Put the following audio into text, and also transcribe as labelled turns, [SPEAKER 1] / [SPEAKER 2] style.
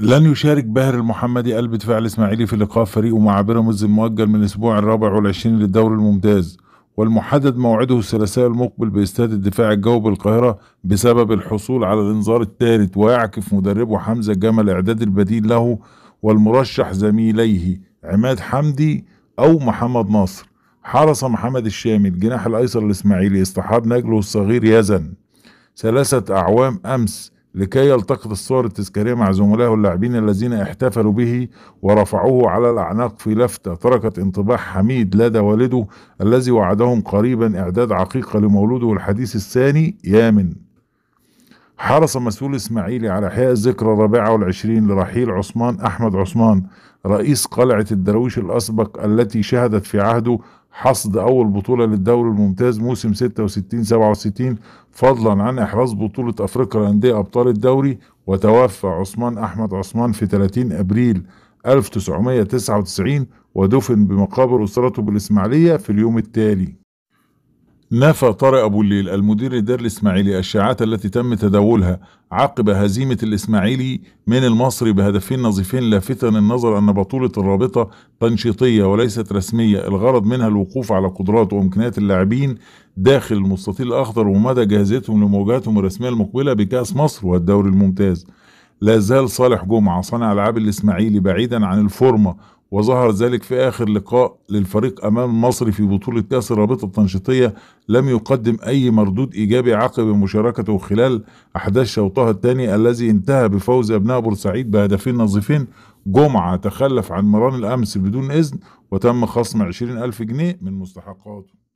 [SPEAKER 1] لن يشارك باهر المحمدي قلب دفاع الاسماعيلي في لقاء فريقه مع بيراميدز المؤجل من الاسبوع الرابع والعشرين للدوري الممتاز والمحدد موعده الثلاثاء المقبل باستاد الدفاع الجوي بالقاهره بسبب الحصول على الانذار الثالث ويعكف مدربه حمزه جمل اعداد البديل له والمرشح زميليه عماد حمدي او محمد ناصر حرص محمد الشامي الجناح الايسر الاسماعيلي اصطحاب نجله الصغير يزن ثلاثه اعوام امس لكي يلتقط الصور التذكارية مع زملائه اللاعبين الذين احتفلوا به ورفعوه على الأعناق في لفتة تركت انطباع حميد لدى والده الذي وعدهم قريبا إعداد عقيقة لمولوده الحديث الثاني يامن حرص مسؤول إسماعيلي على إحياء الذكرى الرابعة والعشرين لرحيل عثمان أحمد عثمان رئيس قلعة الدراويش الأسبق التي شهدت في عهده حصد أول بطولة للدوري الممتاز موسم 66-67 فضلا عن إحراز بطولة أفريقيا لأندية أبطال الدوري وتوفى عثمان أحمد عثمان في 30 أبريل 1999 ودفن بمقابر أسرته بالإسماعيلية في اليوم التالي نفى طارق أبو الليل المدير الإداري الإسماعيلي الشائعات التي تم تداولها عقب هزيمة الإسماعيلي من المصري بهدفين نظيفين لافتا النظر أن بطولة الرابطة تنشيطية وليست رسمية الغرض منها الوقوف على قدرات وإمكانيات اللاعبين داخل المستطيل الأخضر ومدى جاهزيتهم لمواجهتهم الرسمية المقبلة بكأس مصر والدوري الممتاز لا زال صالح جمعة صانع ألعاب الإسماعيلي بعيدا عن الفورمة وظهر ذلك في آخر لقاء للفريق أمام مصر في بطولة كأس الرابطة التنشيطية لم يقدم أي مردود إيجابي عقب مشاركته خلال أحداث شوطها الثاني الذي انتهى بفوز أبناء بورسعيد بهدفين نظيفين جمعة تخلف عن مران الأمس بدون إذن وتم خصم 20000 ألف جنيه من مستحقاته